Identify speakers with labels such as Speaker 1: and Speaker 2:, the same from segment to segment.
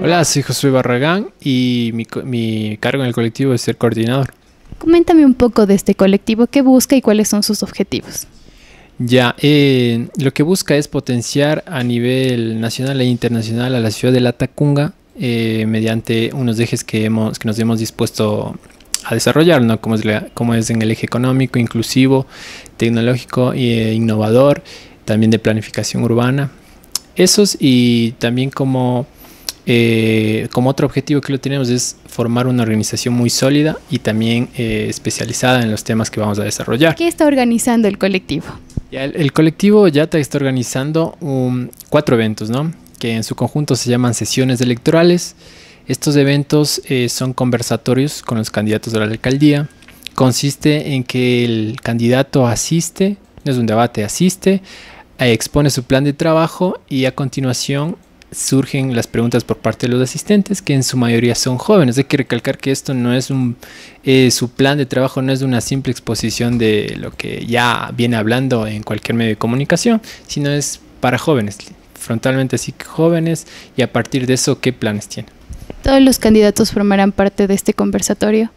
Speaker 1: Hola, soy José Barragán y mi, cargo en el colectivo es ser coordinador.
Speaker 2: Coméntame un poco de este colectivo, qué busca y cuáles son sus objetivos.
Speaker 1: Ya, eh, lo que busca es potenciar a nivel nacional e internacional a la ciudad de Latacunga, eh, mediante unos ejes que, hemos, que nos hemos dispuesto a desarrollar, ¿no? como, es como es en el eje económico, inclusivo, tecnológico e innovador, también de planificación urbana. Esos y también como eh, como otro objetivo que lo tenemos es formar una organización muy sólida y también eh, especializada en los temas que vamos a desarrollar.
Speaker 2: ¿Qué está organizando el colectivo?
Speaker 1: el, colectivo ya está organizando cuatro eventos, ¿no? que en su conjunto se llaman sesiones electorales. Estos eventos eh, son conversatorios con los candidatos de la alcaldía. Consiste en que el candidato asiste, no es un debate, asiste, expone su plan de trabajo y a continuación surgen las preguntas por parte de los asistentes, que en su mayoría son jóvenes. Hay que recalcar que esto no es un, eh, su plan de trabajo no es una simple exposición de lo que ya viene hablando en cualquier medio de comunicación, sino es para jóvenes, frontalmente así que jóvenes, y a partir de eso, ¿qué planes tiene
Speaker 2: ¿Todos los candidatos formarán parte de este conversatorio?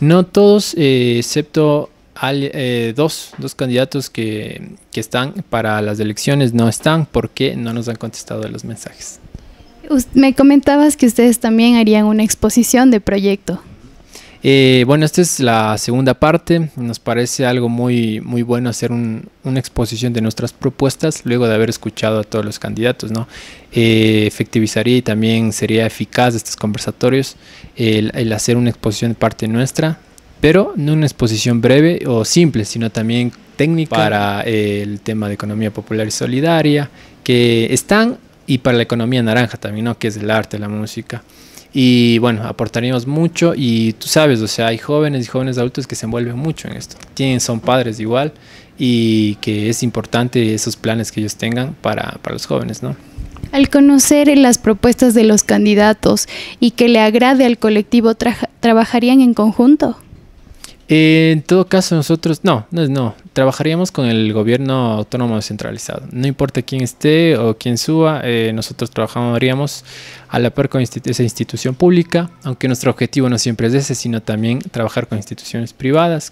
Speaker 1: No todos, eh, excepto hay eh, dos, dos, candidatos que, que, están para las elecciones no están porque no nos han contestado los mensajes.
Speaker 2: Me comentabas que ustedes también harían una exposición de proyecto.
Speaker 1: Eh, bueno, esta es la segunda parte. Nos parece algo muy, muy bueno hacer una exposición de nuestras propuestas luego de haber escuchado a todos los candidatos. ¿no? Eh, efectivizaría y también sería eficaz estos conversatorios el, el hacer una exposición de parte nuestra pero no una exposición breve o simple, sino también técnica para el tema de economía popular y solidaria, que están, y para la economía naranja también, ¿no? que es el arte, la música. Y bueno, aportaríamos mucho y tú sabes, o sea, hay jóvenes y jóvenes adultos que se envuelven mucho en esto. Tienen, son padres igual y que es importante esos planes que ellos tengan para, para los jóvenes,
Speaker 2: ¿no? Al conocer las propuestas de los candidatos y que le agrade al colectivo, ¿trabajarían en conjunto?
Speaker 1: en todo caso, nosotros, no, no, no, trabajaríamos con el gobierno autónomo descentralizado. No importa quién esté o quién suba, eh, nosotros trabajaríamos a la par con esa institución pública, aunque nuestro objetivo no siempre es ese, sino también trabajar con instituciones privadas,